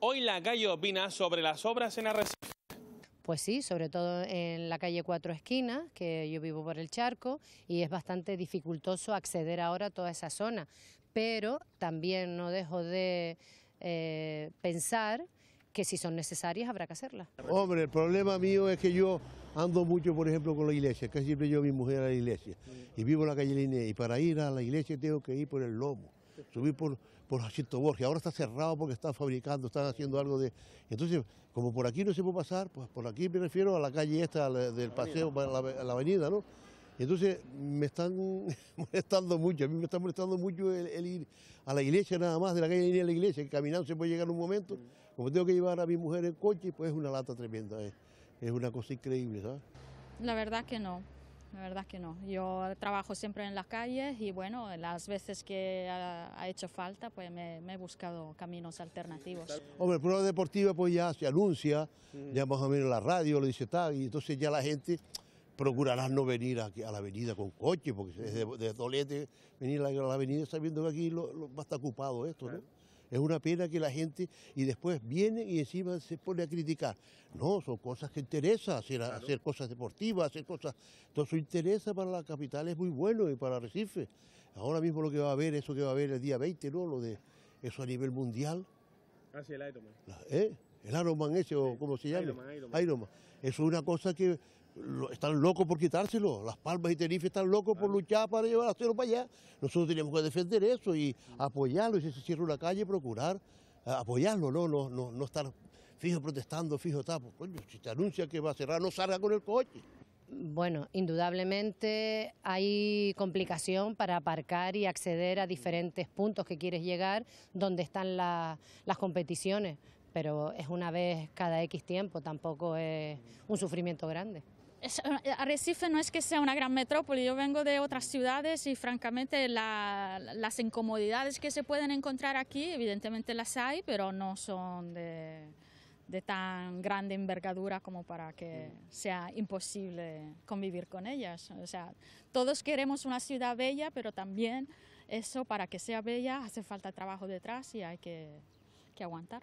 Hoy la calle opina sobre las obras en la Arrecife. Pues sí, sobre todo en la calle Cuatro Esquinas, que yo vivo por el charco, y es bastante dificultoso acceder ahora a toda esa zona. Pero también no dejo de eh, pensar que si son necesarias habrá que hacerlas. Hombre, el problema mío es que yo ando mucho, por ejemplo, con la iglesia, casi siempre yo mi mujer a la iglesia, y vivo en la calle Liné, y para ir a la iglesia tengo que ir por el lomo subir por, por Jacinto Borges. Ahora está cerrado porque están fabricando, están haciendo algo de... Entonces, como por aquí no se puede pasar, pues por aquí me refiero a la calle esta del paseo, a la, avenida, ¿no? Entonces me están molestando mucho, a mí me está molestando mucho el, ir a la iglesia nada más, de la calle ir a la iglesia, caminando se puede llegar un momento. Mm. Como tengo que llevar a mi mujer en coche, pues es una lata tremenda, es una cosa increíble, ¿sabes? La verdad que no la verdad que no. Yo trabajo siempre en las calles y bueno, las veces que ha, hecho falta, pues me, he buscado caminos alternativos. Hombre, el programa deportivo pues ya se anuncia, mm. ya más o menos la radio lo dice tal, y entonces ya la gente procurará no venir aquí a la avenida con coche, porque es de, de venir a la avenida sabiendo que aquí lo, va a estar ocupado esto, ¿no? Es una pena que la gente y después viene y encima se pone a criticar. No, son cosas que interesa, hacer, hacer cosas deportivas, hacer cosas. Entonces su interés para la capital es muy bueno y para Recife. Ahora mismo lo que va a haber, eso que va a haber el día 20, ¿no? Lo de eso a nivel mundial. Ah, sí, el Ironman. ¿Eh? El Ironman ese, o como se llama. Ironman, Ironman. Ironman. Eso es una cosa que están locos por quitárselo. Las Palmas y Tenerife están locos por luchar para llevar a hacerlo para allá. Nosotros tenemos que defender eso y apoyarlo. Y si se cierra una calle, procurar eh, apoyarlo, ¿no? No, no, estar fijo protestando, fijo está Pues, si te anuncia que va a cerrar, no salga con el coche. Bueno, indudablemente hay complicación para aparcar y acceder a diferentes puntos que quieres llegar, donde están las competiciones, pero es una vez cada X tiempo, tampoco es un sufrimiento grande. Eh, Arrecife no es que sea una gran metrópoli, yo vengo de otras ciudades y francamente las incomodidades que se pueden encontrar aquí, evidentemente las hay, pero no son de, tan grande envergadura como para que sea imposible convivir con ellas. O sea, todos queremos una ciudad bella, pero también eso para que sea bella hace falta trabajo detrás y hay que, que aguantar.